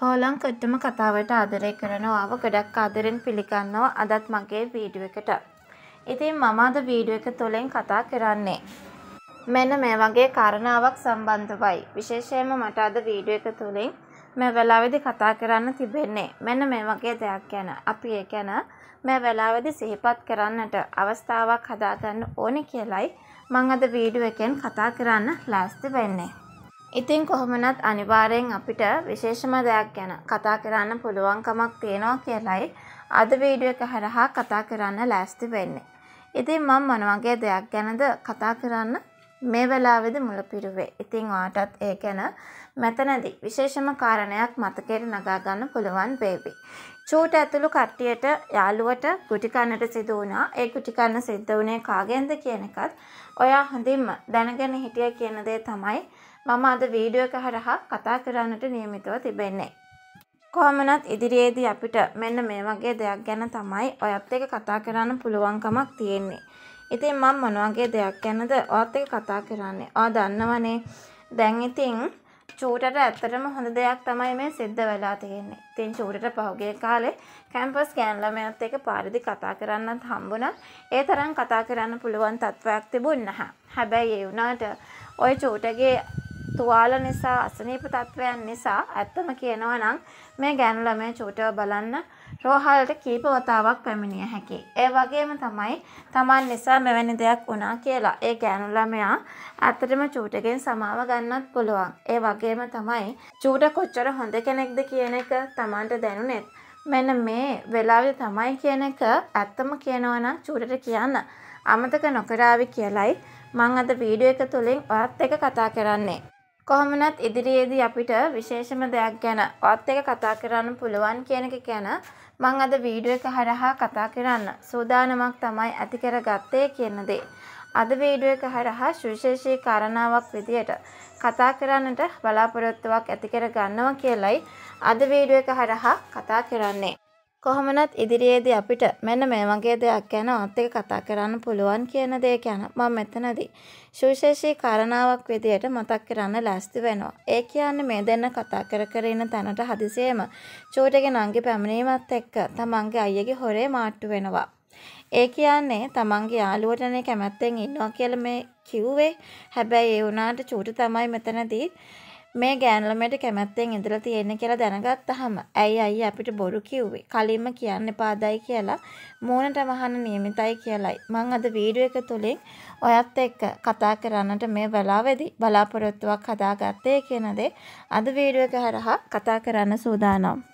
කෝලං කොට්ටම කතාවට ආදරය කරනවාව ගොඩක් ආදරෙන් පිළිගන්නවා අදත් මගේ වීඩියෝ එකට. ඉතින් මම අද වීඩියෝ එක තුළින් කතා කරන්නේ. මෙන්න මේ වගේ කාරණාවක් සම්බන්ධවයි. විශේෂයෙන්ම මට අද වීඩියෝ එක තුළින් මේ වෙලාවේදී කතා කරන්න තිබෙන්නේ මෙන්න මේ වගේ දෙයක් ගැන. අපි ඒ ගැන මේ වෙලාවේදී සිහිපත් කරන්නට අවස්ථාවක් හදාගන්න ඕනේ කියලයි මම අද වීඩියෝ එකෙන් කතා කරන්න ලෑස්ති වෙන්නේ. ඉතින් කොහොමනත් අනිවාරයෙන් අපිට විශේෂම දෙයක් ගැන කතා කරන්න පුළුවන්කමක් තියෙනවා කියලයි අද වීඩුව එක හරහා කතා කරන්න ලෑස්ති වෙන්නේ. ඉතින් මං මනවගේ දෙයක් ගැනද කතා කරන්න මේ වෙලාවේදී මුලපිරුවේ. ඉතින් ඔයාටත් ඒ ගැන මෙතනදී විශේෂම කාරණයක් මතකයට නගා ගන්න පුළුවන් වේවි. චූට ඇතුළු කට්ටියට යාළුවට ගුටි කන්නට සිදු වුණා. ඒ ගුටි කන්න සිද්ධ වුණේ කාගෙන්ද කියන එකත් ඔයා හොඳින්ම දැනගෙන හිටිය කියන දේ තමයි මම අද වීඩියෝ එක හරහා කතා කරන්නට නියමිතව තිබෙන්නේ. කොහොමනත් ඉදිරියේදී අපිට මෙන්න මේ වගේ දෙයක් ගැන තමයි ඔයත් එක කතා කරන්න පුළුවන්කමක් තියෙන්නේ. ඉතින් මම මොනවගේ දෙයක් ගැනද ඔයත් එක්ක කතා කරන්නේ. ඔයා දන්නවනේ. දැන් ඉතින් චූටට ඇත්තටම හොඳ දෙයක් තමයි මේ සිද්ධ වෙලා තියෙන්නේ. ඉතින් චූටට පහුගිය කාලේ කැම්පස් ගෑන් ළමයත් එක්ක පාරදී කතා කරන්නත් හම්බුණා. ඒ තරම් කතා කරන්න පුළුවන් තත්වයක් තිබුණ නැහැ. හැබැයි ඒ වුණාට ওই චූටගේ තුවාල නිසා අසනීප තත්වයන් නිසා ඇත්තම කියනවා නම් මේ ගෑනු ළමයා චූටව බලන්න රෝහලට කීප වතාවක් පැමිණිය හැකි. ඒ වගේම තමයි තමන් නිසා මෙවැනි දෙයක් වුණා කියලා ඒ ගෑනු ළමයා ඇත්තටම චූටගෙන් සමාව ගන්නත් පුළුවන්. ඒ වගේම තමයි චූට කොච්චර හොඳ කෙනෙක්ද කියන එක තමන්ට දැනුනෙත්. මෙන්න මේ වෙලාවේ තමයි කියන එක ඇත්තම කියනවා නම් චූටට කියන්න. අමතක නොකරාවි කියලයි මං අද වීඩියෝ එක තුලින් ඔයත් එක්ක කතා කරන්නේ. කොහොමනත් ඉදිරියේදී අපිට විශේෂම දෙයක් ගැන ඔත් එක කතා කරන්න පුළුවන් කියන එක ගැන මං අද වීඩියෝ එක හරහා කතා කරන්න සූදානමක් තමයි ඇති කරගත්තේ කියන දේ. අද වීඩියෝ එක හරහා සුවිශේෂී කාරණාවක් විදියට කතා කරන්නට බලාපොරොත්තුවක් ඇති කරගන්නවා කියලයි අද වීඩියෝ එක හරහා කතා කරන්නේ. කොහොමනත් ඉදිරියේදී අපිට මෙන්න මේ වගේ දෙයක් ගැන ඔත් එක කතා කරන්න පුළුවන් කියන දේ ගැන මම මෙතනදී සුවිශේෂී කාරණාවක් විදියට මතක් කරන්න ලෑස්ති වෙනවා. ඒ කියන්නේ මේ දෙන්න කතා කර කර ඉන්න තැනට හදිසියෙම චූටගේ නංගි පැමිණීමත් එක්ක තමන්ගේ අයියගේ හොරේ මාට්ටු වෙනවා. ඒ කියන්නේ තමන්ගේ යාළුවටනේ කැමැත්තෙන් ඉන්නවා කියලා මේ කිව්වේ. හැබැයි ඒ වුණාට චූට තමයි මෙතනදී මේ ගෑනුළමයට කැමැත්තෙන් ඉඳලා තියෙන්නේ කියලා දැනගත්තාම ඇයි අයියා අපිට බොරු කිව්වේ කලින්ම කියන්න එපාදයි කියලා මූණට මහන්න නියමිතයි කියලයි මං අද වීඩියෝ එක තුලින් ඔයත් එක්ක කතා කරන්නට මේ වෙලාවේදී බලාපොරොත්තුවක් හදාගත්තේ කියන දේ අද වීඩියෝ එක හරහා කතා කරන්න සූදානම්